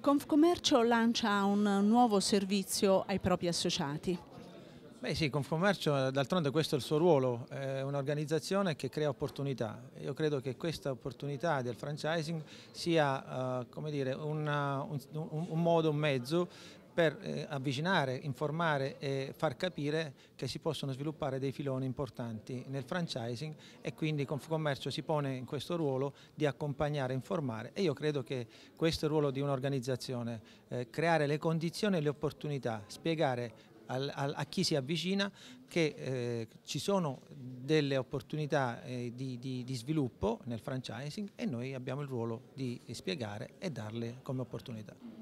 Confcommercio lancia un nuovo servizio ai propri associati. Beh sì, Confcommercio eh, d'altronde questo è il suo ruolo, è un'organizzazione che crea opportunità. Io credo che questa opportunità del franchising sia eh, dire, una, un, un, modo, un mezzo per eh, avvicinare, informare e far capire che si possono sviluppare dei filoni importanti nel franchising e quindi Confcommercio si pone in questo ruolo di accompagnare, informare e io credo che questo è il ruolo di un'organizzazione, eh, creare le condizioni e le opportunità, spiegare al, al, a chi si avvicina che eh, ci sono delle opportunità eh, di, di, di, sviluppo nel franchising e noi abbiamo il ruolo di spiegare e darle come opportunità.